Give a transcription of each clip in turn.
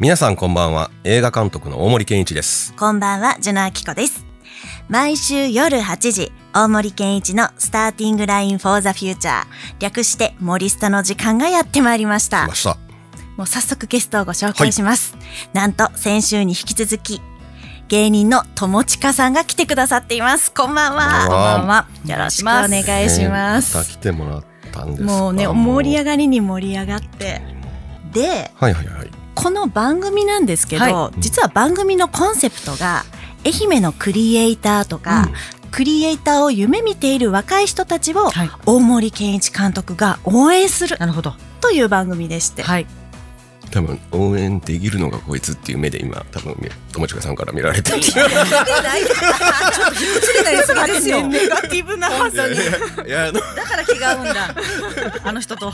皆さんこんばんは映画監督の大森健一ですこんばんはジュナアキコです毎週夜8時大森健一のスターティングラインフォーザフューチャー略して森下の時間がやってまいりましたもう早速ゲストをご紹介します、はい、なんと先週に引き続き芸人の友近さんが来てくださっていますこんばんはこんばんはよろしくお願いします、えー、来てもらったんですもうね盛り上がりに盛り上がってで、はいはいはい、この番組なんですけど、はい、実は番組のコンセプトが愛媛のクリエイターとか、うん、クリエイターを夢見ている若い人たちを、大森健一監督が応援するなるほどという番組でして、はい、多分応援できるのがこいつっていう目で今多分友近さんから見られてるちょっとひっつりなやつがですよ ネガティブなだから気が合うんだあの人と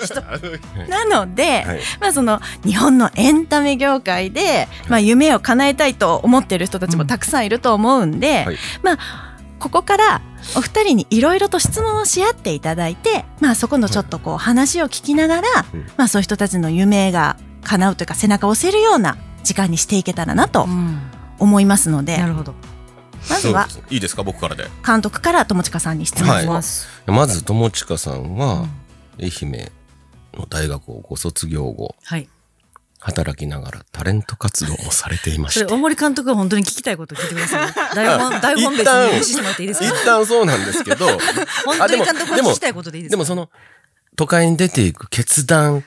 なので、はい、まあその日本のエンタメ業界で、まあ、夢を叶えたいと思っている人たちもたくさんいると思うんで、はい、まあここからお二人にいろいろと質問をし合っていただいて、まあ、そこのちょっとこう話を聞きながら、うん、まあ、そういう人たちの夢が叶うというか背中を押せるような時間にしていけたらなと思いますので、うん、なるほどまずはいいですか僕からで監督から友近さんに質問します、はい、まず友近さんは愛媛の大学をご卒業後、はい、働きながらタレント活動もされていまして。大森監督は本当に聞きたいこと聞いてください。台本、台本別に無視してもらっていいですか一旦そうなんですけど。本当に監督は聞きたいことでいいですかでもその、都会に出ていく決断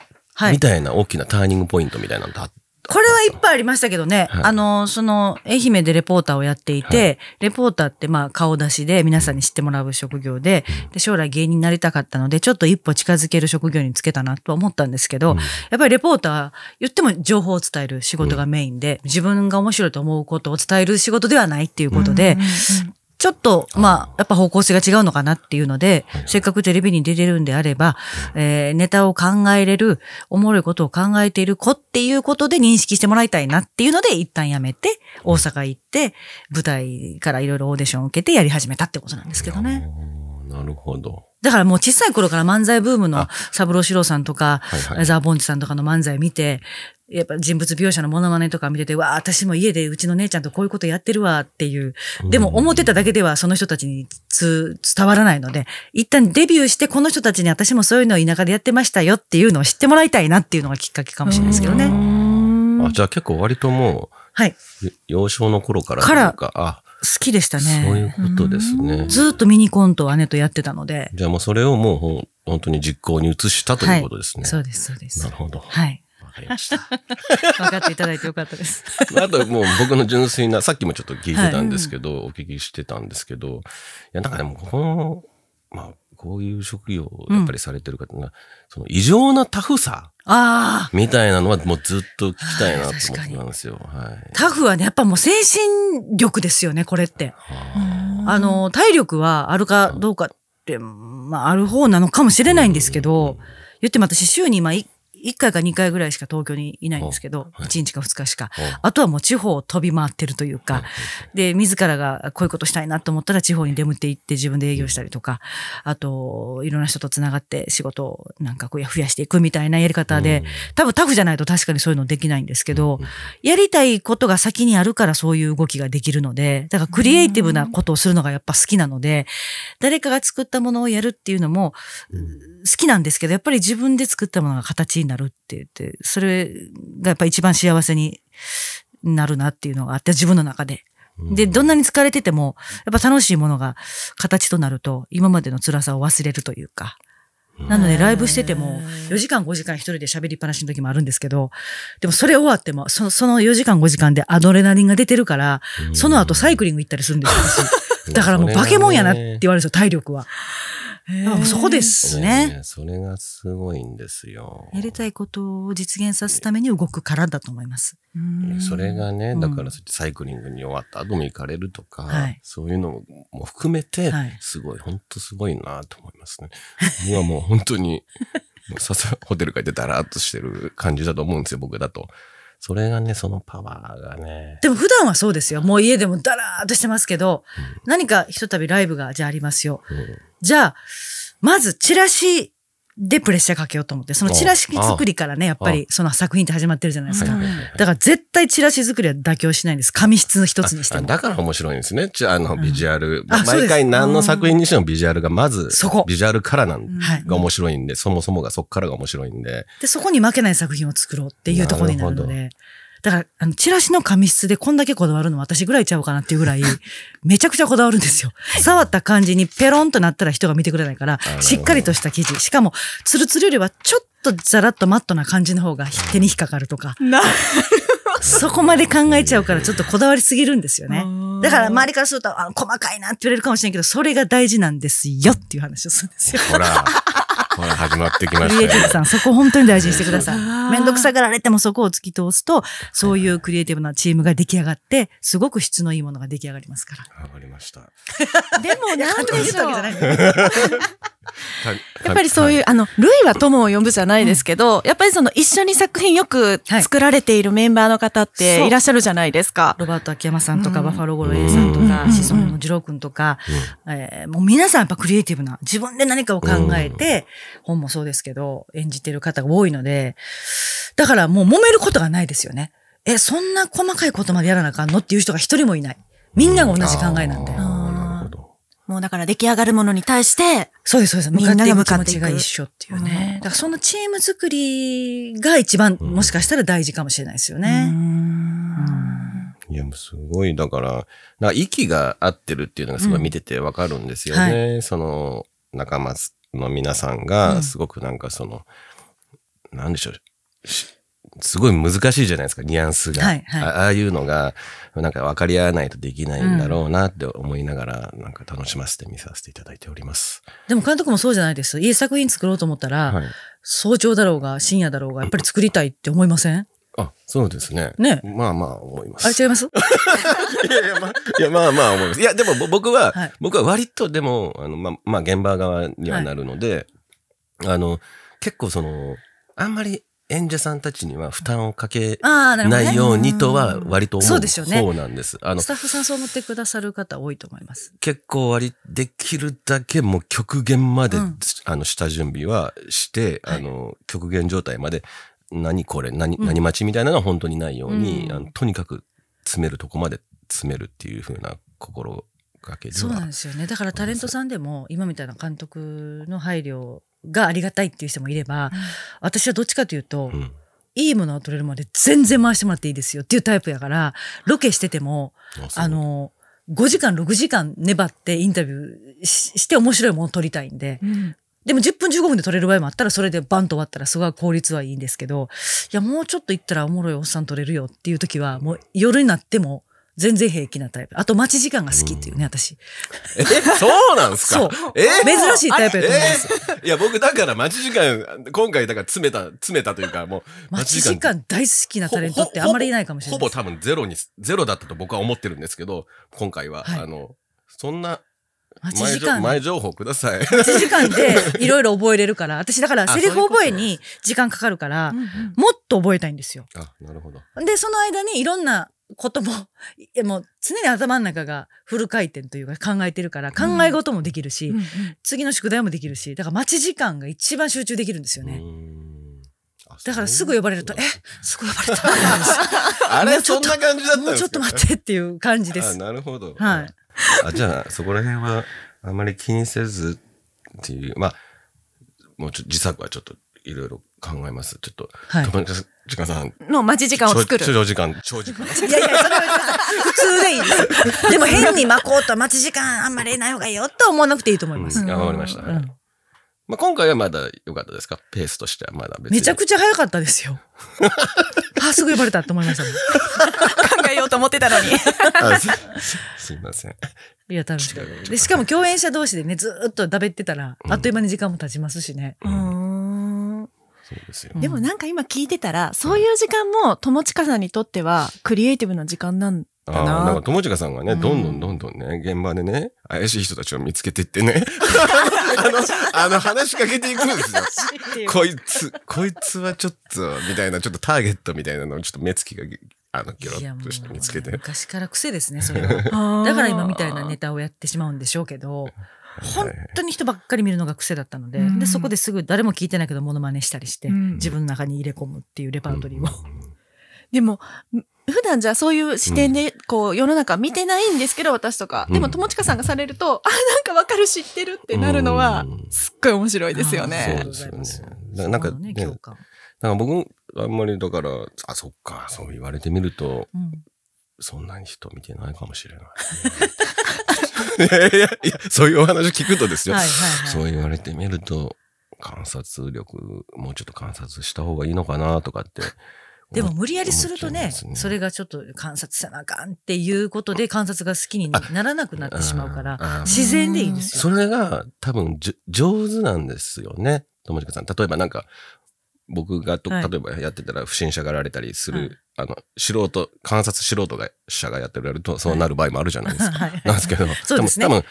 みたいな大きなターニングポイントみたいなのってあっこれはいっぱいありましたけどね、はい、あの、その、愛媛でレポーターをやっていて、はい、レポーターってまあ顔出しで皆さんに知ってもらう職業で、で将来芸人になりたかったので、ちょっと一歩近づける職業につけたなと思ったんですけど、うん、やっぱりレポーター、言っても情報を伝える仕事がメインで、うん、自分が面白いと思うことを伝える仕事ではないっていうことで、うんちょっと、まあ、やっぱ方向性が違うのかなっていうので、せっかくテレビに出てるんであれば、えー、ネタを考えれる、おもろいことを考えている子っていうことで認識してもらいたいなっていうので、一旦やめて、大阪行って、舞台からいろいろオーディションを受けてやり始めたってことなんですけどね。なるほど。だからもう小さい頃から漫才ブームの三郎四郎さんとか、はいはい、ザーボンチさんとかの漫才見て、やっぱ人物描写のモノマネとか見てて、わあ、私も家でうちの姉ちゃんとこういうことやってるわっていう。でも思ってただけではその人たちにつ伝わらないので、一旦デビューしてこの人たちに私もそういうのを田舎でやってましたよっていうのを知ってもらいたいなっていうのがきっかけかもしれないですけどね。あじゃあ結構割ともう、はい。幼少の頃からからあ好きでしたね。そういうことですね。ずっとミニコントを姉とやってたので。じゃあもうそれをもう本当に実行に移したということですね。はい、そうです、そうです。なるほど。はい。わかりました。分かっていただいてよかったです。あともう僕の純粋な、さっきもちょっと聞いてたんですけど、はい、お聞きしてたんですけど、いや、なんかでもこの、まあ、こういう職業をやっぱりされてる方が、うん、その異常なタフさみたいなのはもうずっと聞きたいなと思ってたんですよ。はい、タフはね、やっぱもう精神力ですよね、これって。あの、体力はあるかどうかって、まあ、ある方なのかもしれないんですけど、言っても私週に今1 1回か2回ぐらいしか東京にいないんですけど、1日か2日しか。あとはもう地方を飛び回ってるというか、で、自らがこういうことしたいなと思ったら地方に出向っていって自分で営業したりとか、あと、いろんな人と繋がって仕事をなんかこう増やしていくみたいなやり方で、多分タフじゃないと確かにそういうのできないんですけど、やりたいことが先にあるからそういう動きができるので、だからクリエイティブなことをするのがやっぱ好きなので、誰かが作ったものをやるっていうのも好きなんですけど、やっぱり自分で作ったものが形になるって言って、それがやっぱ一番幸せになるなっていうのがあって、自分の中で。で、どんなに疲れてても、やっぱ楽しいものが形となると、今までの辛さを忘れるというか。なので、ライブしてても、4時間5時間一人で喋りっぱなしの時もあるんですけど、でもそれ終わっても、そのその4時間5時間でアドレナリンが出てるから、その後サイクリング行ったりするんですよ。だからもう化け物やなって言われるんですよ、体力は。そこですね、ね、それがすごいんですよ。やりたいことを実現させるために動くからだと思います。それがね、だからサイクリングに終わった後も行かれるとか、うん、そういうのも含めて、すごい、本、は、当、い、すごいなと思いますね。僕はもう本当に、さすがホテル帰ってたらっとしてる感じだと思うんですよ、僕だと。それがね、そのパワーがね。でも普段はそうですよ。もう家でもだらーっとしてますけど、うん、何かひとたびライブがじゃあありますよ。うん、じゃあ、まずチラシでプレッシャーかけようと思って、そのチラシ作りからね、やっぱりその作品って始まってるじゃないですか。だから絶対チラシ作りは妥協しないんです。紙質の一つにしても。だから面白いんですね。あの、ビジュアル。毎回何の作品にしてもビジュアルがまず、そこ。ビジュアルからなんが面白いんで、そもそもがそこからが面白いんで。で、そこに負けない作品を作ろうっていうところになるので。だから、あの、チラシの紙質でこんだけこだわるの私ぐらいちゃうかなっていうぐらい、めちゃくちゃこだわるんですよ。触った感じにペロンとなったら人が見てくれないから、しっかりとした生地。しかも、ツルツルよりはちょっとザラッとマットな感じの方が手に引っかかるとか。なるそこまで考えちゃうからちょっとこだわりすぎるんですよね。だから周りからすると、あの、細かいなって言われるかもしれんけど、それが大事なんですよっていう話をするんですよ。ほら。これ始まってきました、ね、クリエイティブさん、そこ本当に大事にしてください。めんどくさがられてもそこを突き通すと、そういうクリエイティブなチームが出来上がって、すごく質のいいものが出来上がりますから。わかりました。でも、なんでしょう。やっぱりそういう、はい、あの、類は友を呼ぶじゃないですけど、うん、やっぱりその一緒に作品よく作られているメンバーの方っていらっしゃるじゃないですか。はい、ロバート秋山さんとか、うん、バファローゴロエさんとか、シソンの二郎君とか、うん、えー、もう皆さんやっぱクリエイティブな、自分で何かを考えて、本もそうですけど、演じてる方が多いので、だからもう揉めることがないですよね。え、そんな細かいことまでやらなあかんのっていう人が一人もいない。みんなが同じ考えなんだよ。もうだから出来上がるものに対して、そうです、そうです。みんなが向かっていく。気持ちが一緒っていうね。うん、だからそのチーム作りが一番、うん、もしかしたら大事かもしれないですよね。いや、すごい、だから、な息が合ってるっていうのがすごい見ててわかるんですよね。はい、その仲間の皆さんが、すごくなんかその、なんでしょう、すごい難しいじゃないですか、ニュアンスが。はいはい、ああいうのが、なんか分かり合わないとできないんだろうなって思いながら、うん、なんか楽しませて見させていただいております。でも監督もそうじゃないです。いい作品作ろうと思ったら、はい、早朝だろうが深夜だろうが、やっぱり作りたいって思いませんあ、そうですね。ね。まあまあ思います。あ、違います いやいや、まあ、いやまあまあ思います。いや、でも僕は、はい、僕は割とでも、あの、まあ、まあ現場側にはなるので、はい、あの、結構その、あんまり演者さんたちには負担をかけないようにとは割と思う方なんです。あの、スタッフさんそう思ってくださる方多いと思います。結構割できるだけもう極限まで、うん、あの下準備はして、はい、あの極限状態まで何これ何何待ちみたいなのは本当にないように、うん、あのとにかく詰めるとこまで詰めるっていうふうな心がけではそうなんですよね。だからタレントさんでも今みたいな監督の配慮がありがたいっていう人もいれば、私はどっちかというと、いいものを取れるまで全然回してもらっていいですよっていうタイプやから、ロケしてても、あの、5時間、6時間粘ってインタビューして面白いものを撮りたいんで、うん、でも10分15分で撮れる場合もあったら、それでバンと終わったらすごい効率はいいんですけど、いや、もうちょっと行ったらおもろいおっさん撮れるよっていう時は、もう夜になっても全然平気なタイプ。あと待ち時間が好きっていうね、私。え、そうなんですかそう。え珍しいタイプやと思います。いや、僕だから待ち時間、今回だから詰めた、詰めたというか、もう待ち時間。大好きなタレントってあんまりいないかもしれないほぼ多分ゼロに、ゼロだったと僕は思ってるんですけど、今回は、はいあの、そんな、待ち時間前情報ください。待ち時間で いろいろ覚えれるから、私だからセリフ覚えに時間かかるから、もっと覚えたいんですよ。あ、なるほど。で、その間にいろんなことも、もう常に頭の中がフル回転というか考えてるから、考え事もできるし、うん、次の宿題もできるし、だから待ち時間が一番集中できるんですよね。だからすぐ呼ばれると、えすぐ呼ばれた。あれそんな感じだったんですかちょっと待ってっていう感じです。なるほど。はい。あじゃあ、そこら辺はあまり気にせずっていう、まあ、もうちょっと自作はちょっといろいろ考えます。ちょっと、はい、時間さん。の待ち時間を作る。通常時間、長時間。いやいや、それは普通でいいでも変に巻こうと待ち時間あんまりない方がいいよと思わなくていいと思います。わ、うん、かりました。うん、まあ、今回はまだ良かったですかペースとしてはまだめちゃくちゃ早かったですよ。あ、すぐ呼ばれたと思いました、ね、考えようと思ってたのに。すいません。いや、楽し多分。で、しかも共演者同士でね、ずっとだべってたら、あっという間に時間も経ちますしね。うんででもなんか今聞いてたら、そういう時間も友近さんにとってはクリエイティブな時間なんだな。なんか友近さんがね、うん、どんどんどんどんね、現場でね、怪しい人たちを見つけていってね、あの、あの話しかけていくんですよ。こいつ、こいつはちょっと、みたいな、ちょっとターゲットみたいなのをちょっと目つきがあの、ギョロッとして見つけて。昔から癖ですね、それは。だから今みたいなネタをやってしまうんでしょうけど、本当に人ばっかり見るのが癖だったので,、でそこですぐ誰も聞いてないけどモノマネしたりして、自分の中に入れ込むっていうレパートリーを。でも普段じゃあそういう視点で、こう、世の中見てないんですけど、私とか。でも、友近さんがされると、あ、なんかわかる、知ってるってなるのは、すっごい面白いですよね。そうですよね。なんか、ね、なんか僕、あんまりだから、あ、そっか、そう言われてみると、そんなに人見てないかもしれない、ね。いやいやそういうお話聞くとですよ。そう言われてみると、観察力、もうちょっと観察した方がいいのかなとかって。でも無理やりするとね、ねそれがちょっと観察せなあかんっていうことで観察が好きにならなくなってしまうから、自然でいいんですよ。それが多分上手なんですよね。友近さん。例えばなんか、僕がと、はい例えばやってたら不審者がられたりする、あの、素人、観察素人が、者がやってられると、そうなる場合もあるじゃないですか。はいなんですけど、そうですね多分、多分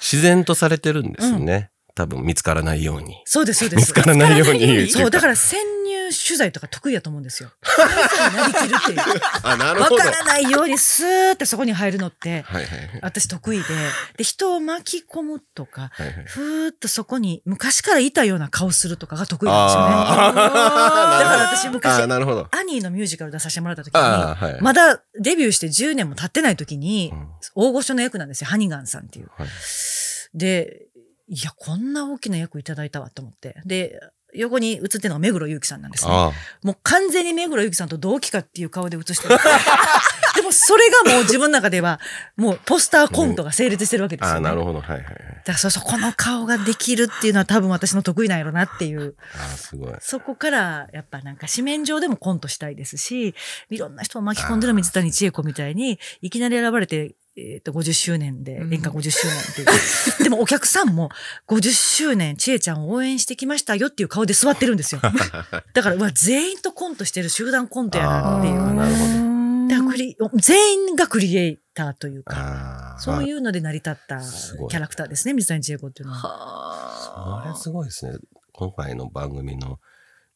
自然とされてるんですよね。多分見つからないように。そうです、そうです。見つからないように。そう、だから潜入取材とか得意だと思うんですよ。なりきるっていう。あ、なるほど。わからないようにスーってそこに入るのって、はいはい、私得意で。で、人を巻き込むとか、はいはい、ふーっとそこに昔からいたような顔するとかが得意なんですよね。だから私昔、アニーのミュージカル出させてもらった時に、はい、まだデビューして10年も経ってない時に、うん、大御所の役なんですよ。ハニガンさんっていう。はいで、いや、こんな大きな役いただいたわと思って。で、横に映ってるのが目黒祐樹さんなんですね。ああもう完全に目黒祐樹さんと同期かっていう顔で映してる。でもそれがもう自分の中では、もうポスターコントが成立してるわけですよ、ね、あなるほど。はいはい、はい。だからそうそう、この顔ができるっていうのは多分私の得意なんやろなっていう。あすごい。そこから、やっぱなんか紙面上でもコントしたいですし、いろんな人を巻き込んでる水谷千恵子みたいに、いきなり選ばれてえっ、と、50周年で、演歌50周年っていう。うん、でもお客さんも、50周年、ちえちゃんを応援してきましたよっていう顔で座ってるんですよ。だから、全員とコントしてる集団コントやなっていう。なるほど。クリ全員がクリエイターというか、そういうので成り立ったキャラクターですね、す水谷千恵子っていうのは。それすごいですね。今回の番組の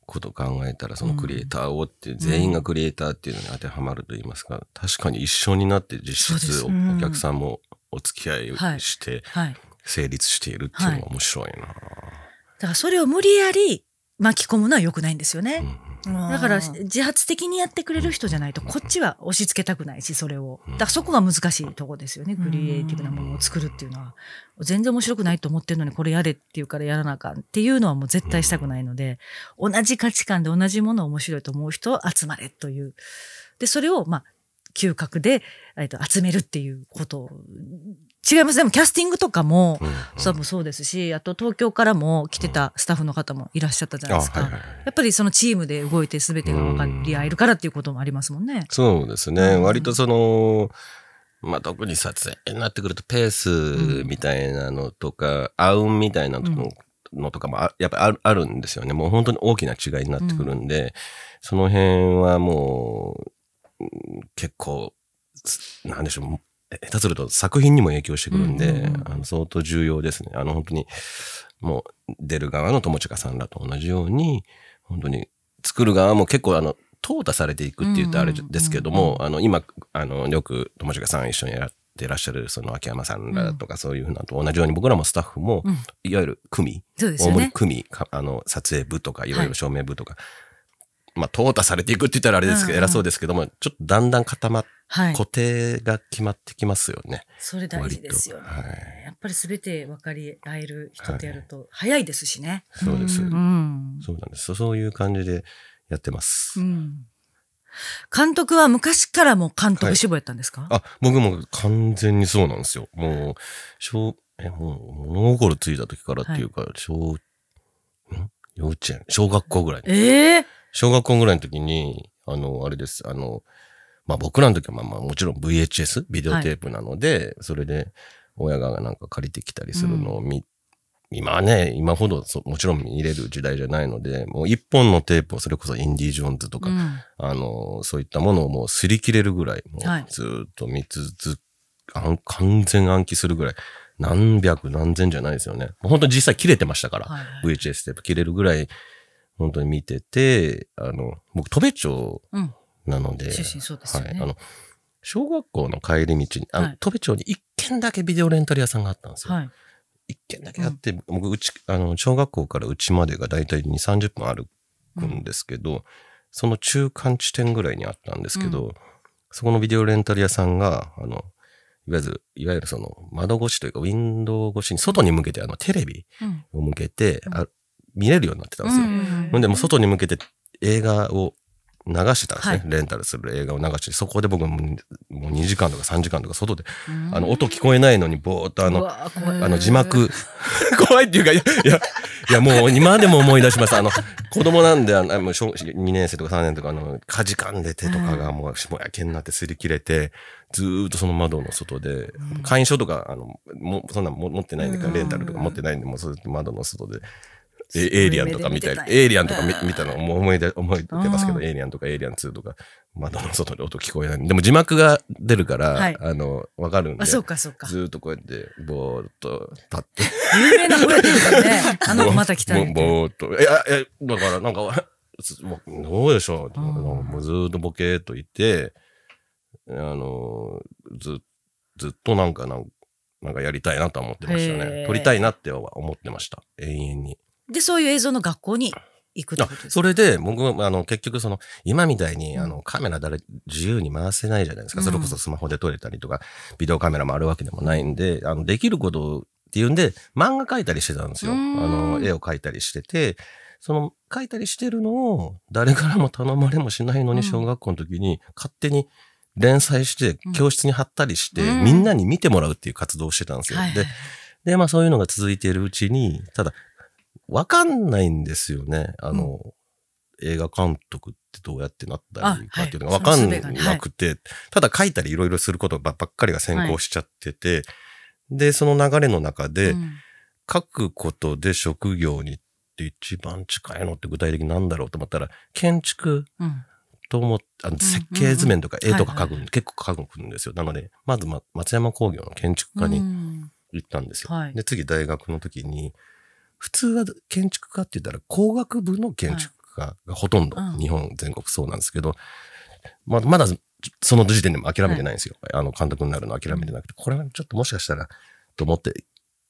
こと考えたらそのクリエイターをって全員がクリエイターっていうのに当てはまると言いますか、確かに一緒になって実質お,、客さんもお付き合いして成立しているっていうのが面白いな、だからそれを無理やり巻き込むのは良くないんですよね。だから自発的にやってくれる人じゃないとこっちは押し付けたくないしそれをだからそこが難しいとこですよねクリエイティブなものを作るっていうのは全然面白くないと思ってるのにこれやれって言うからやらなあかんっていうのはもう絶対したくないので同じ価値観で同じものを面白いと思う人集まれというでそれをまあ嗅覚で、えと集めるっていうこと違います。でもキャスティングとかも、うんうん、そもそうですし、あと東京からも来てたスタッフの方もいらっしゃったじゃないですか。うんはいはいはい、やっぱりそのチームで動いて全てが分かり合えるからっていうこともありますもんね。うん、そうですね。割とその、まあ、特に撮影になってくるとペースみたいなのとか、あうんみたいなのとかもやっぱりあるんですよね。もう本当に大きな違いになってくるんで、その辺はもう結構、なんでしょう。下手すると作品にも影響してくるんで、うんうん、あの相当重要ですね。あの本当にもう出る側の友近さんらと同じように本当に作る側も結構あの淘汰されていくって言うとあれですけども、あの今あのよく友近さん一緒にやってらっしゃるその秋山さんらとかそういうふうなと同じように僕らもスタッフも、いわゆる組、うんね、組あの撮影部とかいわゆる照明部とか、はいまあ、淘汰されていくって言ったらあれですけど、偉そうですけども、ちょっとだんだん固まっはい、固定が決まってきますよね。それ大事ですよね。はい、やっぱり全て分かり合える人とやると早いですしね。はい、そうです、うん、そうなんです。そういう感じでやってます。うん監督は昔からも監督志望やったんですか、はい、あ、僕も完全にそうなんですよ。もう、小、え、もう、物心ついた時からっていうか、はい、小、ん幼稚園小学校ぐらい。ええー、小学校ぐらいの時に、あの、あれです、あの、まあ僕らの時はまあまあもちろん VHS、ビデオテープなので、はい、それで親がなんか借りてきたりするのを見、うん、今はね、今ほどもちろん見れる時代じゃないので、もう一本のテープをそれこそインディ・ージョーンズとか、うん、あの、そういったものをもう擦り切れるぐらい、もうずっと見つつ、はい、完全暗記するぐらい、何百何千じゃないですよね。本当に実際切れてましたから、はい、VHS テープ切れるぐらい、本当に見てて、あの、僕、戸部町、うんなので、はい、あの、小学校の帰り道に、あの、戸部町に一軒だけビデオレンタル屋さんがあったんですよ。一軒だけあって、僕、うち、あの、小学校からうちまでが大体2、30分歩くんですけど、その中間地点ぐらいにあったんですけど、そこのビデオレンタル屋さんが、あの、いわゆる、いわゆるその窓越しというか、ウィンドウ越しに外に向けて、あの、テレビを向けて、あ見れるようになってたんですよ。うんで、も外に向けて映画を流してたんですね、はい、レンタルする映画を流してそこで僕ももう2時間とか3時間とか外で、あの音聞こえないのにぼーっとあのあの字幕 怖いっていうかいやいやいやもう今でも思い出しますあの子供なんであのもう2年生とか3年とかあのかじかんで手とかがもうしもやけになって擦り切れてずーっとその窓の外で、会員証とかあのもそんなも持ってないんでレンタルとか持ってないんでもう窓の外で。エイリアンとか見たい。エイリアンとか見たのも思い出、思い出ますけど、エイリアンとかエイリアン2とか、窓の外で音聞こえない。でも字幕が出るから、あの、わかるんで。あ、そうかそうか。ずっとこうやって、ぼーっと立って。有名な声ですんで、あの、また来たぼーっと。いや、いや、だからなんか、どうでしょう。もうずっとボケーっといて、あの、ず、ずっとなんか、なんか、なんかやりたいなと思ってましたね。撮りたいなって思ってました。永遠に。でそういう映像の学校に行くってことですかそれで僕もあの結局その今みたいにあのカメラ誰自由に回せないじゃないですか、うん、それこそスマホで撮れたりとかビデオカメラもあるわけでもないんであのできることっていうんで、漫画描いたりしてたんですよ。あの、絵を描いたりしてて、その描いたりしてるのを誰からも頼まれもしないのに小学校の時に勝手に連載して教室に貼ったりして、みんなに見てもらうっていう活動をしてたんですよ。で、で、まあそういうのが続いているうちに、ただわかんないんですよね。あの、うん、映画監督ってどうやってなったらいいかっていうのがわかんなくて、はい、ただ書いたりいろいろすることばっかりが先行しちゃってて、はい、で、その流れの中で、うん、書くことで職業にって一番近いのって具体的になんだろうと思ったら、建築、うんとも、あの設計図面とか絵とか書く、結構書くんですよ。なので、まず、ま、松山工業の建築家に行ったんですよ。うんはい、で、次大学の時に、普通は建築家って言ったら工学部の建築家がほとんど、はい日本全国そうなんですけど、まあ、まだその時点でも諦めてないんですよ。はい、あの、監督になるの諦めてなくて、これはちょっともしかしたら、と思って、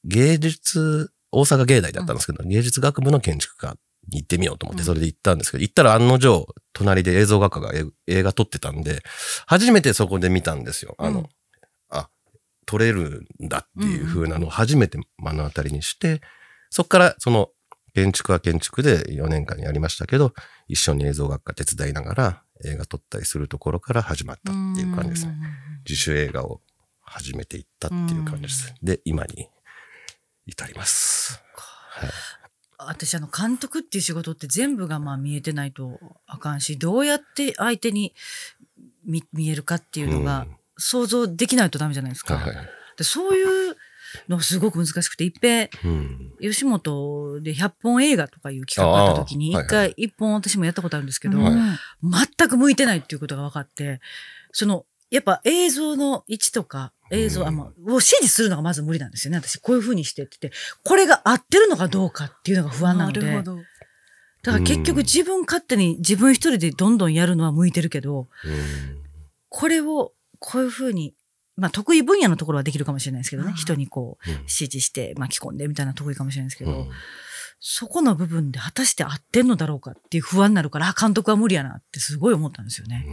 芸術、大阪芸大だったんですけど、うん、芸術学部の建築家に行ってみようと思って、それで行ったんですけど、うん、行ったら案の定、隣で映像学科が映画撮ってたんで、初めてそこで見たんですよ。あの、うん、あ、撮れるんだっていう風なのを初めて目の当たりにして、そこからその建築は建築で4年間やりましたけど、一緒に映像学科手伝いながら映画撮ったりするところから始まったっていう感じですね。自主映画を始めていったっていう感じです。で、今に至ります。はい、私あの監督っていう仕事って全部がまあ見えてないとあかんしどうやって相手に見えるかっていうのが想像できないとダメじゃないですか。はい、でそういうのすごく難しくて、一平、うん、吉本で100本映画とかいう企画があった時に、一回、一本私もやったことあるんですけど、はいはい、全く向いてないっていうことが分かって、その、やっぱ映像の位置とか、映像、うん、あもう指示するのがまず無理なんですよね。私、こういうふうにしてって言って、これが合ってるのかどうかっていうのが不安なので。なるほど。だから結局自分勝手に自分一人でどんどんやるのは向いてるけど、うん、これをこういうふうにまあ得意分野のところはできるかもしれないですけどね。人にこう、指示して巻き込んでみたいな得意かもしれないですけど、うん、そこの部分で果たして合ってんのだろうかっていう不安になるから、監督は無理やなってすごい思ったんですよね。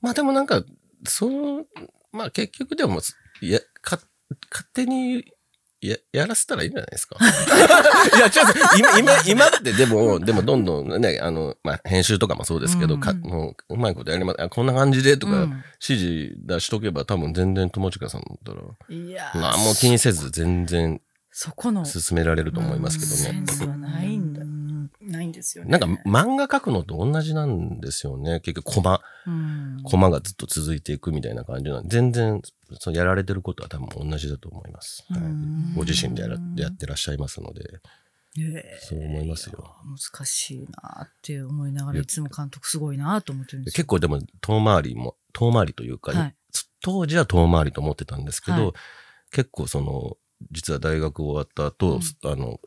まあでもなんか、そう、まあ結局でも、いや、か、勝手にや、やらせたらいいんじゃないですか。いや、ちょっと、今、今、ってでも、でもどんどんね、あの、まあ、編集とかもそうですけど、うん、かもう、うまいことやります。こんな感じでとか、指示出しとけば、多分全然友近さんだったら、いや何も気にせず全然、そこの、進められると思いますけどね。センスはないんだないんですよね。なんか漫画描くのと同じなんですよね。結局コマ、コマがずっと続いていくみたいな感じなんで、全然そのやられてることは多分同じだと思います。はい、ご自身でやらやってらっしゃいますので。そう思いますよ。難しいなって思いながら、いつも監督すごいなと思ってるんです結構でも遠回りも、遠回りというか、はい、当時は遠回りと思ってたんですけど、はい、結構その、実は大学終わった後、うん、あの、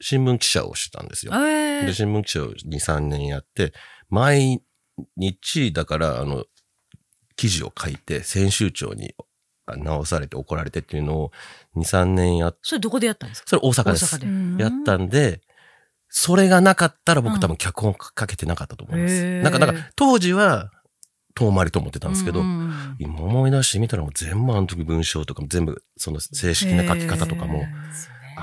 新聞記者をしてたんですよ。で、新聞記者を2、3年やって、毎日、だから、あの、記事を書いて、編集長に直されて怒られてっていうのを2、3年やって。それどこでやったんですかそれ大阪です。でやったんで、それがなかったら僕多分脚本かけてなかったと思います。うん、なんか、なんか、当時は、遠回りと思ってたんですけど、うん今思い出してみたらもう全部あの時文章とかも全部その正式な書き方とかも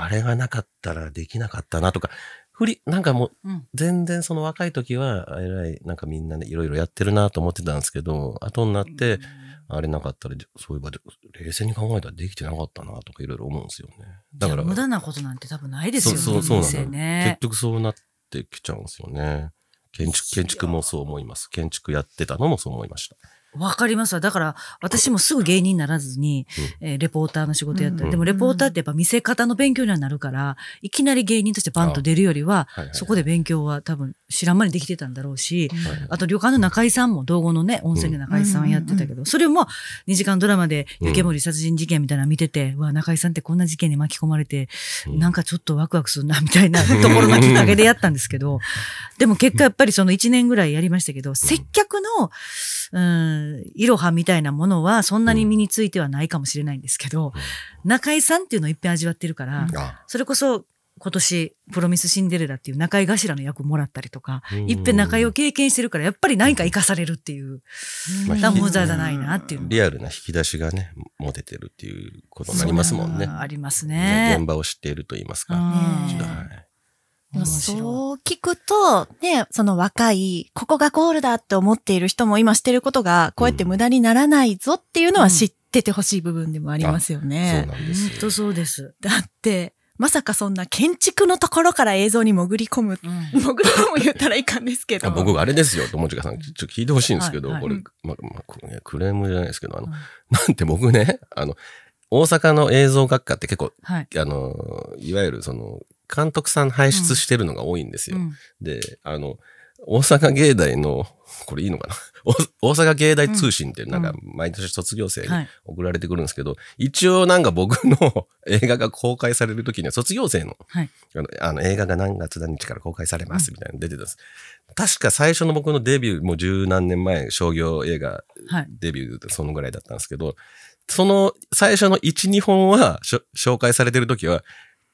あれがなかったらできなかったなとか、ふり、なんかもう、全然その若い時は、えらい、なんかみんなね、いろいろやってるなと思ってたんですけど、後になって、あれなかったら、そういう場で、冷静に考えたらできてなかったなとかいろいろ思うんですよね。だから。無駄なことなんて多分ないですよね。そうそうそうなんね。結局そうなってきちゃうんですよね。建築、建築もそう思います。建築やってたのもそう思いました。わかりますわ。だから、私もすぐ芸人にならずに、うん、えー、レポーターの仕事やったうん、でもレポーターってやっぱ見せ方の勉強にはなるから、いきなり芸人としてバンと出るよりは、そこで勉強は多分知らんまにできてたんだろうし、あと旅館の中井さんも、道後のね、温泉で中井さんやってたけど、うん、それも2時間ドラマで池森殺人事件みたいなの見てて、うん、わ、中井さんってこんな事件に巻き込まれて、なんかちょっとワクワクするな、みたいな ところのきっかけでやったんですけど、でも結果やっぱりその1年ぐらいやりましたけど、接客の、うん、いろはみたいなものはそんなに身についてはないかもしれないんですけど、うん、中井さんっていうのをいっぺん味わってるから、うん、それこそ今年、プロミスシンデレラっていう中井頭の役もらったりとか、いっぺん中井を経験してるから、やっぱり何か生かされるっていう、ダムザゃないなっていう、リアルな引き出しがね、持ててるっていうことになりますもんね。ありますね。現場を知っていると言いますか。はいそう聞くと、ね、その若い、ここがゴールだって思っている人も今してることが、こうやって無駄にならないぞっていうのは知っててほしい部分でもありますよね。うん、そうなんです。本当そうです。だって、まさかそんな建築のところから映像に潜り込む、うん、潜り込む言ったらいかんですけど。僕、あれですよ、友近さん、ちょっと聞いてほしいんですけど、はいはい、これ、ま、ま、こね、クレームじゃないですけど、あの、うん、なんて僕ね、あの、大阪の映像学科って結構、はい、あの、いわゆるその、監督さん輩出してるのが多いんですよ。うん、で、あの、大阪芸大の、これいいのかな大阪芸大通信ってなんか毎年卒業生に送られてくるんですけど、うんはい、一応なんか僕の 映画が公開される時には卒業生のはい、あのあの映画が何月何日から公開されますみたいなの出てたんです、うん、確か最初の僕のデビューもう十何年前商業映画デビューってそのぐらいだったんですけど、はい、その最初の12本は紹介されてる時は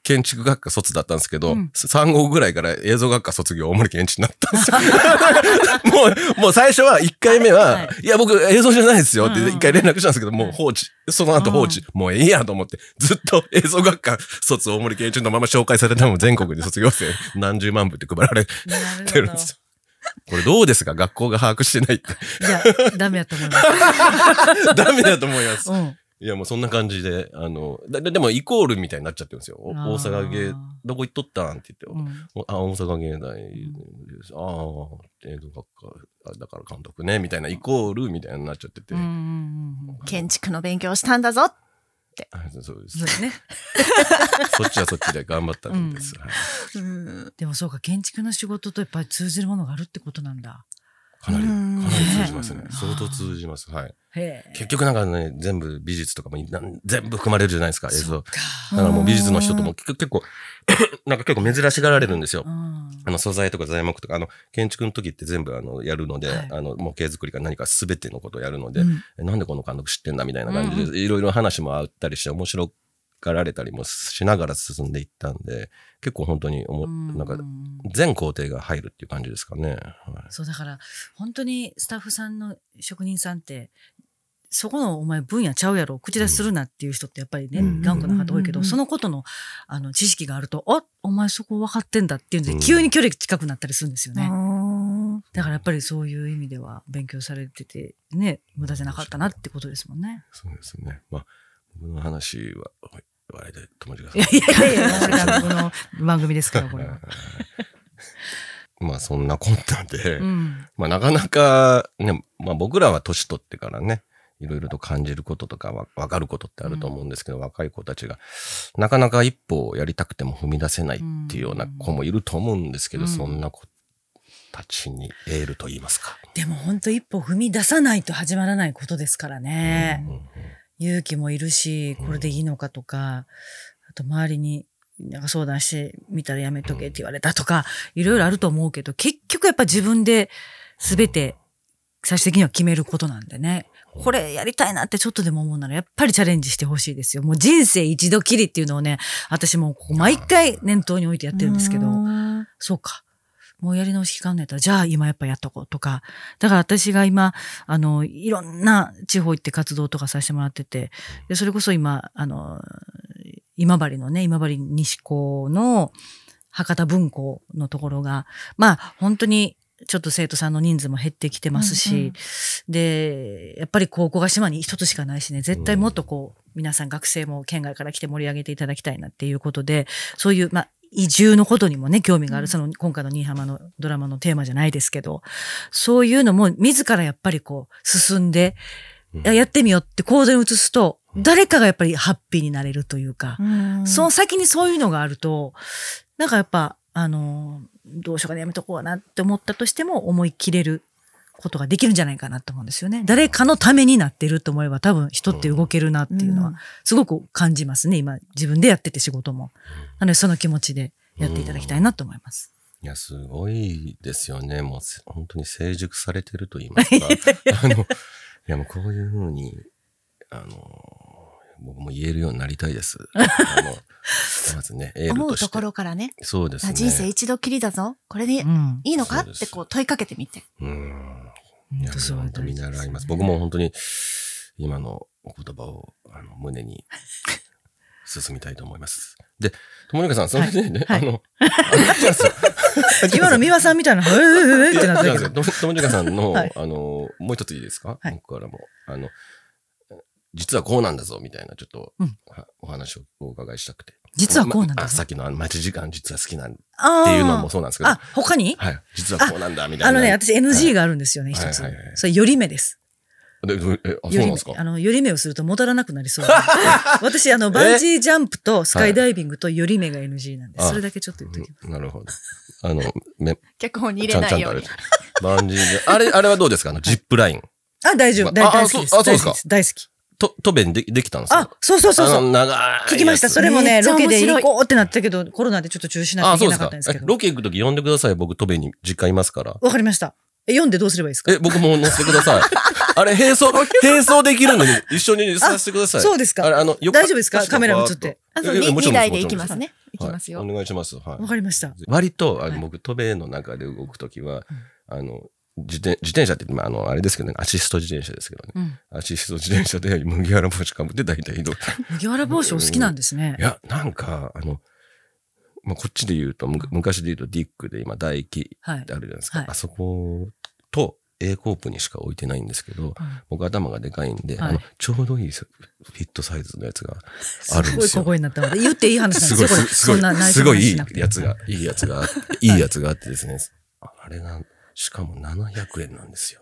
建築学科卒だったんですけど、うん、3号ぐらいから映像学科卒業大森健一になったんですよ。もう、もう最初は1回目は、はい、いや僕映像じゃないですよって1回連絡したんですけど、もう放置。その後放置。もうええやと思って、ずっと映像学科卒大森健一のまま紹介されたのも全国に卒業生何十万部って配られてるんですよ。これどうですか学校が把握してないって。いや、ダメだと思います。ダメだと思います。うんいや、もうそんな感じで、あの、だでもイコールみたいになっちゃってるんですよ。大阪芸、どこ行っとったんって言って、うん、あ、大阪芸大、うん、ああ、映像学科、だから監督ね、みたいな、イコールみたいになっちゃってて。建築の勉強したんだぞってそうですね。そっちはそっちで頑張ったんです。でもそうか、建築の仕事とやっぱり通じるものがあるってことなんだ。かなり、かなり通じますね。相当通じます。はい。結局なんかね、全部美術とかも全部含まれるじゃないですか、映像。だからもう美術の人とも結構、なんか結構珍しがられるんですよ。あの素材とか材木とか、あの建築の時って全部あのやるので、あの模型作りか何か全てのことをやるので、なんでこの監督知ってんだみたいな感じで、いろいろ話もあったりして面白くがられたりもしながら進んでいったんで結構本当におなんか全工程が入るっていう感じですかね、はい、そうだから本当にスタッフさんの職人さんってそこのお前分野ちゃうやろ口出しするなっていう人ってやっぱりね、うん、頑固な方多いけど、うん、そのことのあの知識があると「おお前そこ分かってんだ」っていうんで、うん、急に距離近くなったりするんですよね。だからやっぱりそういう意味では勉強されててね無駄じゃなかったなってことですもんね。そうですね、まあ僕の話は、笑いで止めてください。いやいやいや、僕の番組ですから、これは。まあそんなこんなで、うん、まあなかなかね、まあ僕らは年取ってからね、いろいろと感じることとかわ分かることってあると思うんですけど、うん、若い子たちがなかなか一歩やりたくても踏み出せないっていうような子もいると思うんですけど、うん、そんな子たちにエールと言いますか。でも本当一歩踏み出さないと始まらないことですからね。うんうんうん勇気もいるし、これでいいのかとか、あと周りになんか相談してみたらやめとけって言われたとか、いろいろあると思うけど、結局やっぱ自分で全て最終的には決めることなんでね。これやりたいなってちょっとでも思うなら、やっぱりチャレンジしてほしいですよ。もう人生一度きりっていうのをね、私もここ毎回念頭に置いてやってるんですけど、そうか。もうやり直し期間んやったら、じゃあ今やっぱやっとこうとか。だから私が今、あの、いろんな地方行って活動とかさせてもらってて、で、それこそ今、あの、今治のね、今治西高の博多文庫のところが、まあ本当にちょっと生徒さんの人数も減ってきてますし、うんうん、で、やっぱり高校が島に一つしかないしね、絶対もっとこう、皆さん学生も県外から来て盛り上げていただきたいなっていうことで、そういう、まあ、移住のことにもね、興味がある、その今回の新居浜のドラマのテーマじゃないですけど、そういうのも自らやっぱりこう進んで、やってみようって行動に移すと、誰かがやっぱりハッピーになれるというか、その先にそういうのがあると、なんかやっぱ、あの、どうしようかな、やめとこうなって思ったとしても思い切れることができるんじゃないかなと思うんですよね。誰かのためになってると思えば多分人って動けるなっていうのはすごく感じますね。今自分でやってて仕事も。なのでその気持ちでやっていただきたいなと思います。いや、すごいですよね。もう本当に成熟されてると言いますか。あの、いやもうこういうふうに、あの、僕も言えるようになりたいです。あの、まずね、思うところからね。そうですね。人生一度きりだぞ。これでいいのか、うん、ってこう問いかけてみて。うん。いや、本当に習います。僕も本当に今のお言葉をあの胸に進みたいと思います。で、友近さん、そのれでね、あの、今の美輪さんみたいな、ふーってなってる友近さんの、あの、もう一ついいですか、僕からも。あの、実はこうなんだぞ、みたいな、ちょっと、お話をお伺いしたくて。実はこうなんだ、まさっきの待ち時間実は好きなんっていうのもそうなんですけど。あ、他にはい。実はこうなんだ、みたいな。あのね、私 NG があるんですよね、一、はい、つ。はいはいはい、それ、寄り目です。でえあそうなんですかあの、寄り目をすると戻らなくなりそう。私、あの、バンジージャンプとスカイダイビングと寄り目が NG なんで、それだけちょっと言っときます。なるほど。あの、め、脚本に入れないように。バンジージャンプ。あれ、あれはどうですかあの、ジップライン。あ、大丈夫。大丈夫。あ、そうですか大好き。と、べんでできたんですかあ、そうそうそうそう。長い。聞きました。それもね、ロケで行こうってなったけど、コロナでちょっと中止なっていけなかったんですけど。ロケ行くとき呼んでください。僕、とべに実家いますから。わかりました。え、読んでどうすればいいですかえ、僕も載せてください。あれ、並走、並走できるのに、一緒にさせてください。そうですか。あれ、あの、大丈夫ですかカメラに映って。あ、そう、2台で行きますね。行きますよ。お願いします。はい。わかりました。割と、あの、僕、渡米の中で動くときは、あの、自転自転車って、まあ、あの、あれですけどね、アシスト自転車ですけどね。うん、アシスト自転車で 麦わら帽子かぶって大体移動。麦わら帽子お好きなんですね。いや、なんか、あの、まあ、こっちで言うと、昔で言うとディックで今、唾液ってあるじゃないですか。はいあそこと、A コープにしか置いてないんですけど、はい、僕頭がでかいんで、はい、あのちょうどいいフィットサイズのやつがあるんですよ。すごい小声になった言っていい話なんですよ。すごい、すごいいいやつが、いいやつが、いいやつがあってですね、あれがしかも700円なんですよ。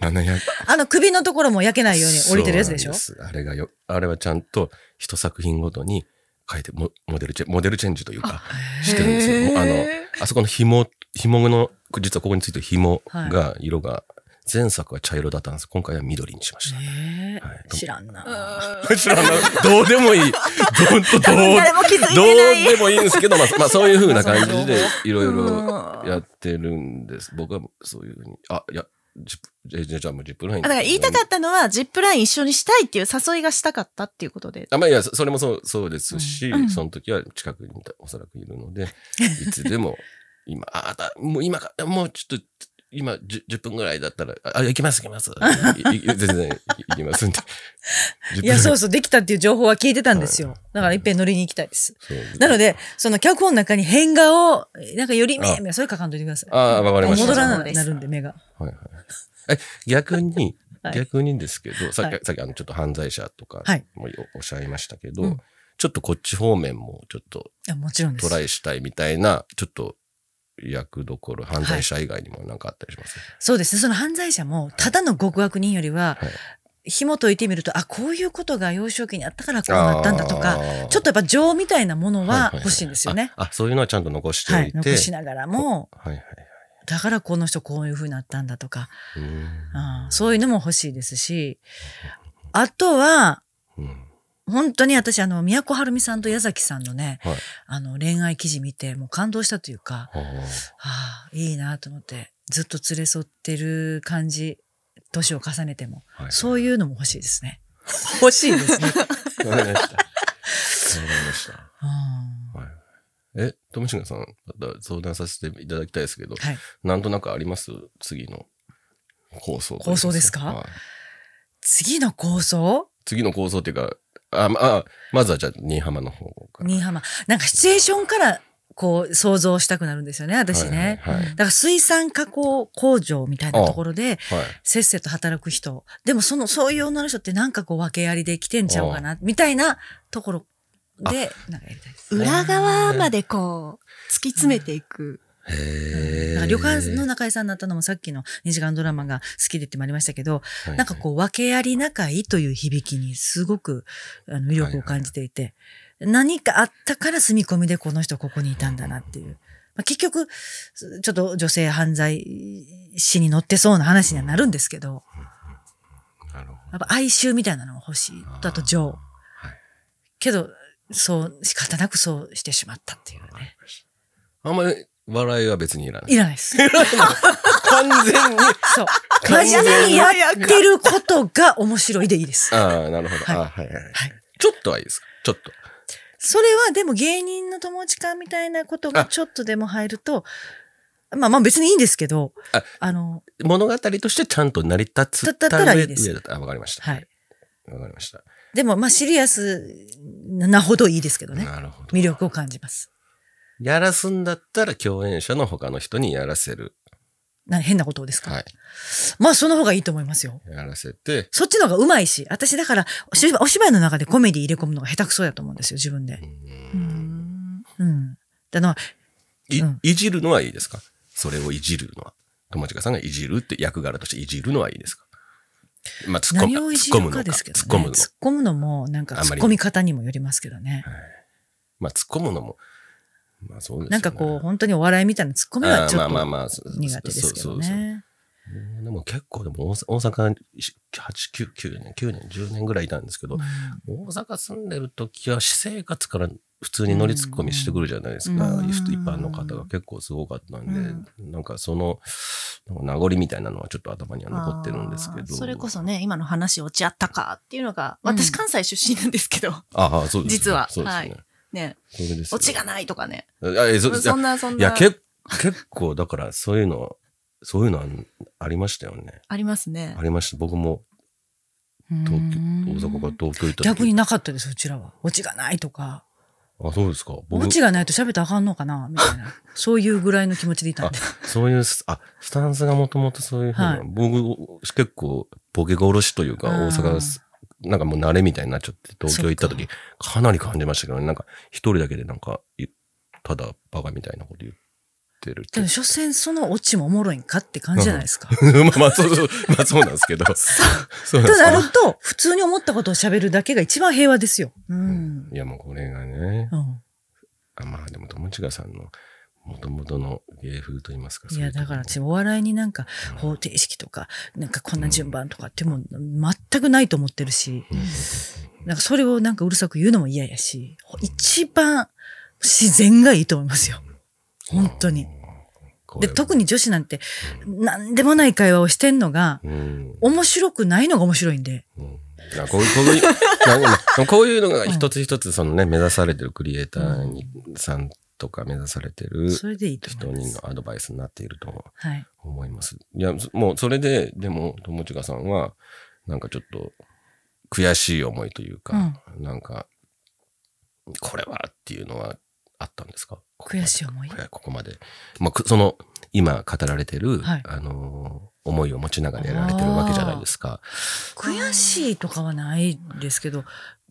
700 あの首のところも焼けないように降りてるやつでしょうあれがよ、あれはちゃんと一作品ごとに変えてモ、モデルチェ、ン、モデルチェンジというか、してるんですよ。あの、あそこの紐、紐の、実はここについてる紐が、色が前作は茶色だったんです。今回は緑にしました。えーはい、知らんな。知らんな。どうでもいい。どんとどう、どうでもいいんですけど、まあ、まあ、そういうふうな感じでいろいろやってるんです。僕はそういうふうに。あ、いや、ジップ、じゃあもうジップライン。だから言いたかったのは、ジップライン一緒にしたいっていう誘いがしたかったっていうことで。あまあいや、それもそう、そうですし、うん、その時は近くにおそらくいるので、いつでも、今、あ、た、もう今か、もうちょっと今 10, 10, 分ぐらいだったら、あ、行きます行きます。全然行きますんで。いや、そうそう、できたっていう情報は聞いてたんですよ。はい、だからいっぺん乗りに行きたいです。なので、その脚本の中に変顔を、なんかより目、目、それ書かんといてください。ああ、わかりました。戻らなくなるんで、目が。はいはい。え、逆に、逆にですけど、さっき、さっきあの、ちょっと犯罪者とかもおっしゃいましたけど、はいうんちょっとこっち方面もちょっと、もちろんトライしたいみたいな、ちょっと役どころ、犯罪者以外にも何かあったりします、はい、そうですね。その犯罪者も、ただの極悪人よりは、はい紐解いてみると、あ、こういうことが幼少期にあったからこうなったんだとか、ちょっとやっぱ情みたいなものは欲しいんですよね。はいはいはい、あそういうのはちゃんと残しておいて。はい、残しながらも、はいはいだからこの人こういうふうになったんだとか、うんそういうのも欲しいですし、あとは、うん本当に私、あの、宮古はるみさんと矢崎さんのね、はい、あの、恋愛記事見て、もう感動したというか、はあ、いいなと思って、ずっと連れ添ってる感じ、年を重ねても、はいはい、そういうのも欲しいですね。欲しいですね。わかりました。わかりました。はい、え、ともしげさん、相談させていただきたいですけど、はい、なんとなくあります次の構想、ね。構想ですか、はい、次の構想次の構想っていうか、あ、まあ、まずはじゃあ、新居浜の方から。新居浜。なんかシチュエーションから、こう、想像したくなるんですよね、私ね。はいはいはい、だから水産加工工場みたいなところで、はい、せっせと働く人。でも、その、そういう女の人ってなんかこう、訳ありで来てんちゃうかな、みたいなところで、なんかやりたいです、裏側までこう、突き詰めていく。へ旅館の中居さんになったのもさっきの2時間ドラマが好きでってもありましたけど、はいはい、なんかこう、訳あり仲居という響きにすごく魅力を感じていて、はいはい、何かあったから住み込みでこの人ここにいたんだなっていう。うん、まあ、結局、ちょっと女性犯罪史に乗ってそうな話にはなるんですけど、うん、やっぱ哀愁みたいなのを欲しい。あと情、はい。けど、そう、仕方なくそうしてしまったっていうね。あんまり笑いは別にいらない。いらないです。完全に。そう。完全にやってることが面白いでいいです。ああ、なるほど。はい、はい、はい。ちょっとはいいですかちょっと。それはでも芸人の友近みたいなことがちょっとでも入ると、まあまあ別にいいんですけど、ああの、物語としてちゃんと成り立つ。だったらいいです。あ、わかりました。はい。わかりました。でもまあシリアスなほどいいですけどね。なるほど。魅力を感じます。やらすんだったら共演者の他の人にやらせる。な変なことですか、はい、まあその方がいいと思いますよ。やらせて。そっちの方がうまいし、私だからお芝居の中でコメディ入れ込むのが下手くそだと思うんですよ、自分で。うん。うん。だの、い、うん、いじるのはいいですかそれをいじるのは。友近さんがいじるって役柄としていじるのはいいですかまあ、突っ込む。何かですけど、突っ込むの。突っ込むのも、なんか突っ込み方にもよりますけどね。はい、まあ、突っ込むのも、まあそうです、ね、なんかこう、本当にお笑いみたいなツッコミはちょっと苦手ですけどね。でも結構でも大阪8、9, 9年、9年、10年ぐらいいたんですけど、うん、大阪住んでる時は私生活から普通に乗りツッコミしてくるじゃないですか、うん、一般の方が結構すごかったんで、うん、なんかその名残みたいなのはちょっと頭には残ってるんですけどそれこそね今の話落ち合ったかっていうのが私関西出身なんですけど、ああそうです、実は、ね、はいね、オチがないとかね。えそそんな、そんな。いや、結構、だから、そういうの、そういうのありましたよね。ありますね。ありました。僕も、東京、大阪から東京行った逆になかったです、うちらは。オチがないとか。あ、そうですか。オチがないと喋ってあかんのかなみたいな。そういうぐらいの気持ちでいたんで。そういう、あ、スタンスがもともとそういうふうな。はい、僕、結構、ボケ殺しというか、大阪なんかもう慣れみたいになっちゃって、東京行った時、かかなり感じましたけどね、なんか一人だけでなんか、ただバカみたいなこと言って。てるでも、所詮そのオチもおもろいんかって感じじゃないですか。うん、まあ、そう、まあそうなんですけど。そうとなると、普通に思ったことを喋るだけが一番平和ですよ。うん。うん、いや、もうこれがね。うん、あまあ、でも、友近さんのもともとの芸風といいますか。いや、だから私、お笑いになんか方程式とか、なんかこんな順番とかってもう全くないと思ってるし、なんかそれをなんかうるさく言うのも嫌やし、一番自然がいいと思いますよ。本当に。で、特に女子なんて、何でもない会話をしてんのが、面白くないのが面白いんで。こういう、こういうのが一つ一つそのね、目指されてるクリエイターに、さんとか目指されてる人にのアドバイスになっていると思います。いや、もうそれで、でも、友近さんは、なんかちょっと悔しい思いというか、うん、なんか、これはっていうのはあったんですか悔しい思いここまで。まあ、その、今語られてる、はい、あのー、思いを持ちながらやられてるわけじゃないですか。悔しいとかはないですけど、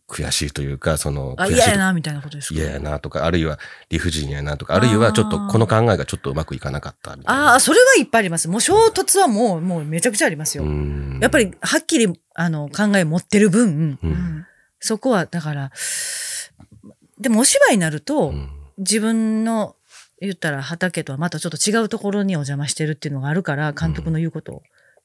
悔しいというか、その、あ、嫌やな、みたいなことですか嫌やな、とか、あるいは理不尽やな、とか、あるいはちょっとこの考えがちょっとうまくいかなかったみたいな。ああ、それはいっぱいあります。もう衝突はもう、もうめちゃくちゃありますよ。やっぱり、はっきり、あの、考え持ってる分、うん、そこは、だから、でもお芝居になると、うん、自分の、言ったら畑とはまたちょっと違うところにお邪魔してるっていうのがあるから、監督の言うことを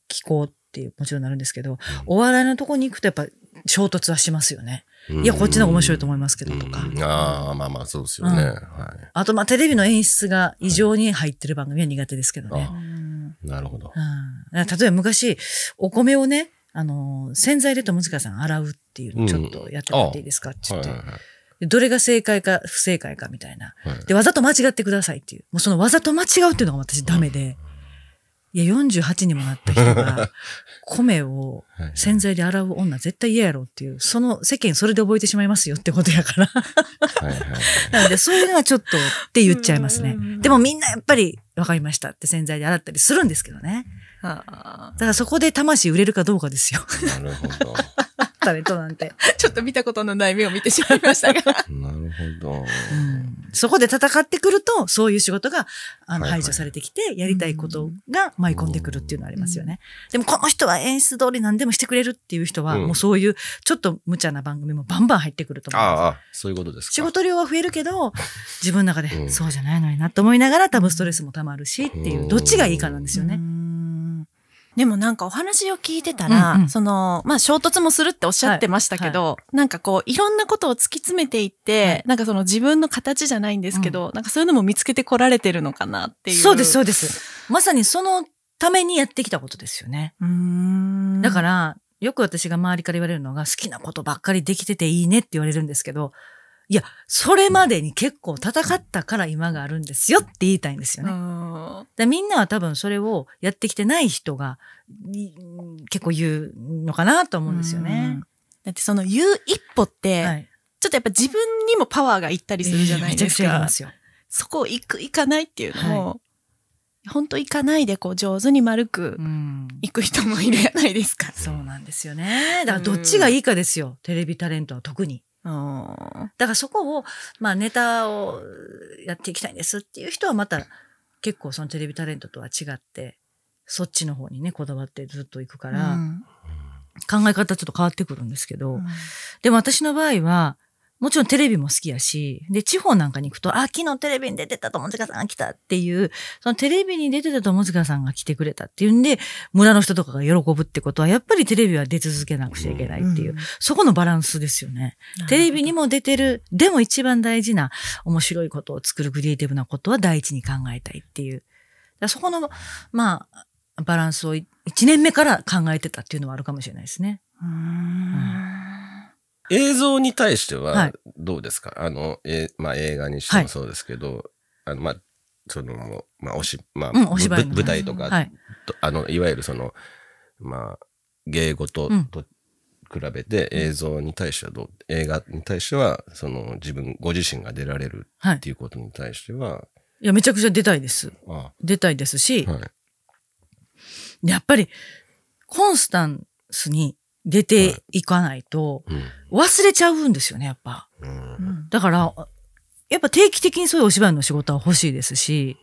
聞こうっていう、もちろんなるんですけど、お笑いのとこに行くとやっぱ衝突はしますよね。いや、こっちの方が面白いと思いますけどとか。ああ、まあまあ、そうですよね。うん、はい、あと、まあ、テレビの演出が異常に入ってる番組は苦手ですけどね。なるほど。うん、例えば昔、お米をね、あの、洗剤で友近さん洗うっていうのちょっとやってもらっていいですかって言って。うんどれが正解か不正解かみたいな。で、わざと間違ってくださいっていう。もうそのわざと間違うっていうのが私ダメで。うんいや、48にもなった人が、米を洗剤で洗う女絶対嫌やろっていう、その世間それで覚えてしまいますよってことやからはい、なので、そういうのはちょっとって言っちゃいますね。でもみんなやっぱり分かりましたって洗剤で洗ったりするんですけどね。だからそこで魂売れるかどうかですよ。なるほど。タレットなんて。ちょっと見たことのない目を見てしまいましたが。なるほど、うん、そこで戦ってくると、そういう仕事があの排除されてきて、やりたいことが舞い込んでくるっていうのはありますよね。でもこの人は演出通り何でもしてくれるっていう人は、もうそういうちょっと無茶な番組もバンバン入ってくると思います。ああ、そういうことですか。仕事量は増えるけど、自分の中でそうじゃないのになと思いながら、多分ストレスもたまるしっていう、どっちがいいかなんですよね。でもなんかお話を聞いてたら、うんうん、その、まあ衝突もするっておっしゃってましたけど、はいはい、なんかこう、いろんなことを突き詰めていって、はい、なんかその自分の形じゃないんですけど、うん、なんかそういうのも見つけてこられてるのかなっていう。そうです、そうです。まさにそのためにやってきたことですよね。だから、よく私が周りから言われるのが、好きなことばっかりできてていいねって言われるんですけど、いや、それまでに結構戦ったから今があるんですよって言いたいんですよね。でみんなは多分それをやってきてない人が結構言うのかなと思うんですよね。だってその言う一歩って、はい、ちょっとやっぱ自分にもパワーがいったりするじゃないですか。えー、すそこを行く、行かないっていうのも、はい、本当行かないでこう上手に丸く行く人もいるじゃないですか。そうなんですよね。だからどっちがいいかですよ。テレビタレントは特に。だからそこを、まあ、ネタをやっていきたいんですっていう人はまた結構そのテレビタレントとは違ってそっちの方にねこだわってずっと行くから、うん、考え方ちょっと変わってくるんですけど、うん、でも私の場合はもちろんテレビも好きやし、で、地方なんかに行くと、あ、昨日テレビに出てた友塚さんが来たっていう、そのテレビに出てた友塚さんが来てくれたっていうんで、村の人とかが喜ぶってことは、やっぱりテレビは出続けなくちゃいけないっていう、うん、そこのバランスですよね。テレビにも出てる、でも一番大事な面白いことを作るクリエイティブなことは第一に考えたいっていう。だそこの、まあ、バランスを1年目から考えてたっていうのはあるかもしれないですね。うん映像に対してはどうですか、はい、あの、えまあ、映画にしてもそうですけど、はい、あのまあそのまあおしまあ、うん、お芝居舞台とか、はい、あのいわゆるそのまあ芸事と比べて映像に対してはどう、うん、映画に対してはその自分ご自身が出られるっていうことに対しては、はい、いやめちゃくちゃ出たいです出たいですし、はい、やっぱりコンスタンスに出ていかないと、忘れちゃうんですよね、やっぱ。だから、やっぱ定期的にそういうお芝居の仕事は欲しいですし、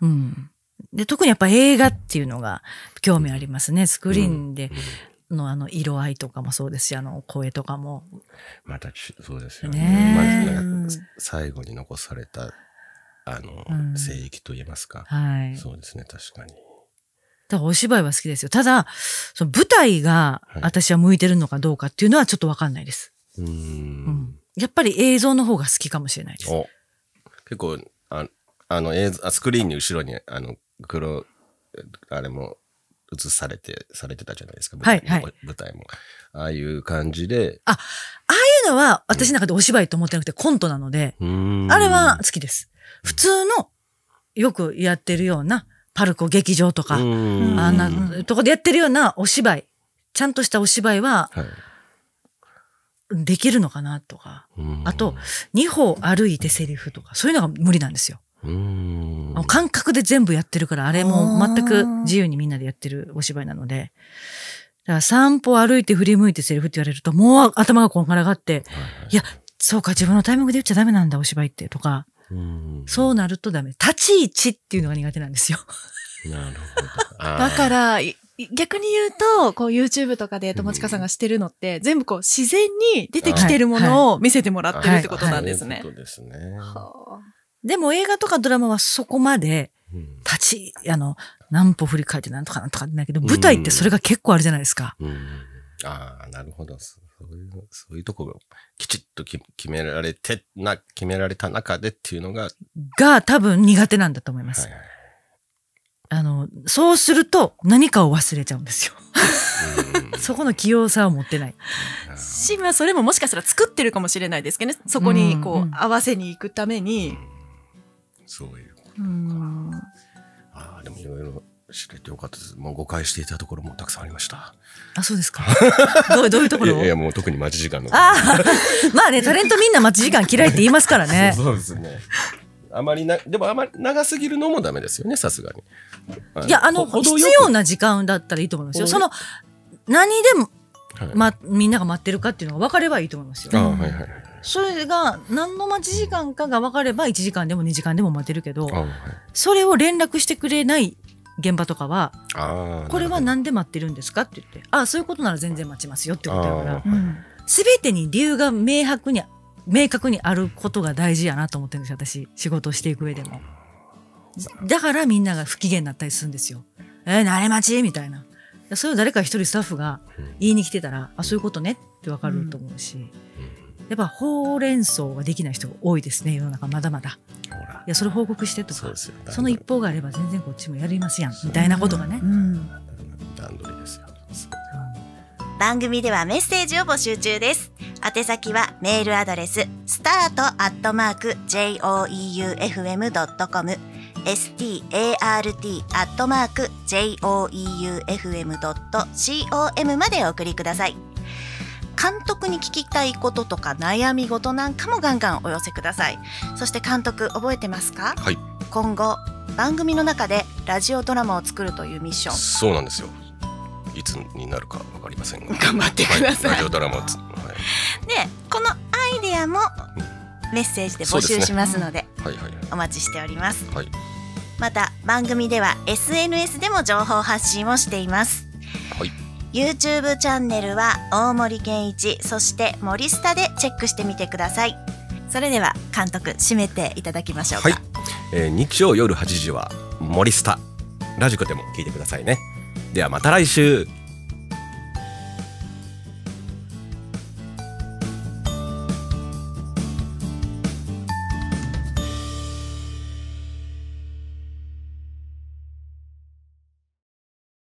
うん。で、特にやっぱ映画っていうのが興味ありますね。スクリーンでのあの色合いとかもそうですし、あの声とかも。また、そうですよね。ねま最後に残された、あの、聖域と言えますか。はい。そうですね、確かに。だお芝居は好きですよ。ただ、その舞台が私は向いてるのかどうかっていうのはちょっとわかんないです。うんうん、やっぱり映像の方が好きかもしれないです。結構、ああの映像、スクリーンに後ろに、あの、黒、あれも映されて、されてたじゃないですか。はいはい、舞台も。ああいう感じで。あ、ああいうのは私の中でお芝居と思ってなくてコントなので、あれは好きです。普通のよくやってるような、パルコ劇場とか、あんなとこでやってるようなお芝居、ちゃんとしたお芝居は、できるのかなとか、あと、2歩歩いてセリフとか、そういうのが無理なんですよ。感覚で全部やってるから、あれも全く自由にみんなでやってるお芝居なので、だから散歩歩いて振り向いてセリフって言われると、もう頭がこんがらがって、いや、そうか、自分のタイミングで言っちゃダメなんだ、お芝居って、とか、そうなるとダメ。立ち位置っていうのが苦手なんですよ。なるほど。だから、逆に言うと、こう YouTube とかで友近さんがしてるのって、全部こう自然に出てきてるものを見せてもらってるってことなんですね。そうですね。でも映画とかドラマはそこまで、立ち、あの、何歩振り返ってなんとかなんとかなんだけど、舞台ってそれが結構あるじゃないですか。ああ、なるほど。そういう、そういうとこがきちっと決められて、な、決められた中でっていうのが。が多分苦手なんだと思います。あの、そうすると何かを忘れちゃうんですよ。そこの器用さを持ってない。し、まあそれももしかしたら作ってるかもしれないですけどね。そこにこう、う合わせに行くために。うそういうことか。ああ、でもいろいろ知れてよかったです。もう誤解していたところもたくさんありました。あ、そうですか。どうどういうところ？いやいやもう特に待ち時間の。ああ、まあねタレントみんな待ち時間嫌いって言いますからね。そうですね。あまりなでもあまり長すぎるのもダメですよねさすがに。い、やあの必要な時間だったらいいと思いますよ。その何でも、はい、まみんなが待ってるかっていうのが分かればいいと思いますよ。あはいはいそれが何の待ち時間かが分かれば1時間でも2時間でも待てるけど、それを連絡してくれない現場とかは「これは何で待ってるんですか?」って言って「ああそういうことなら全然待ちますよ」ってことやから、うん、全てに理由が明白に明確にあることが大事やなと思ってるんです私仕事をしていく上でも。だからみんなが不機嫌になったりするんですよ。えー、慣れ待ちみたいな。それを誰か一人スタッフが言いに来てたら、あ、そういうことねってわかると思うし、やっぱほうれん草ができない人が多いですね、世の中まだまだ。やそれ報告してとかその一方があれば全然こっちもやりますやんみたいなことがね。段取りですよ番組ではメッセージを募集中です。宛先はメールアドレス start.joeufm.com start.joeufm.com までお送りください。監督に聞きたいこととか悩み事なんかもガンガンお寄せくださいそして監督覚えてますか、はい、今後番組の中でラジオドラマを作るというミッションそうなんですよいつになるかわかりません頑張ってください、はい、ラジオドラマを、はい、でこのアイデアもメッセージで募集しますので、はいはい、お待ちしております、はい、また番組では SNS でも情報発信をしています、はい YouTube チャンネルは大森健一、そして森下でチェックしてみてください。それでは監督、締めていただきましょうか。はい、えー、日曜夜8時は森下、ラジコでも聞いてくださいね。ではまた来週。